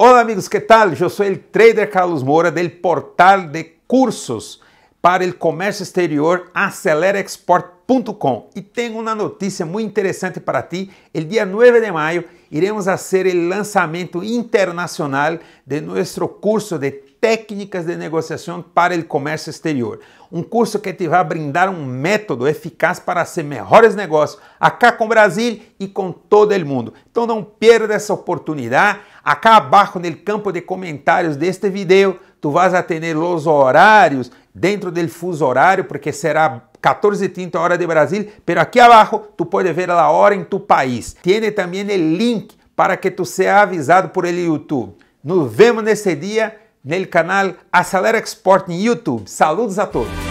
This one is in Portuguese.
Olá amigos, que tal? Eu sou o trader Carlos Moura do portal de cursos para o comércio exterior aceleraexport.com e tenho uma notícia muito interessante para ti. El dia 9 de maio iremos fazer o lançamento internacional de nosso curso de técnicas de negociação para o comércio exterior. Um curso que te vai brindar um método eficaz para ser melhores negócios acá com o Brasil e com todo o mundo. Então não perda essa oportunidade acabar com o campo de comentários deste vídeo. Tu vas atender os horários dentro do fuso horário, porque será 14h30 hora de Brasil, pero aqui abaixo tu pode ver a hora em tu país. Tiene também o link para que tu seja avisado por ele YouTube. Nos vemos nesse dia no canal Acelera Export em YouTube. Saludos a todos!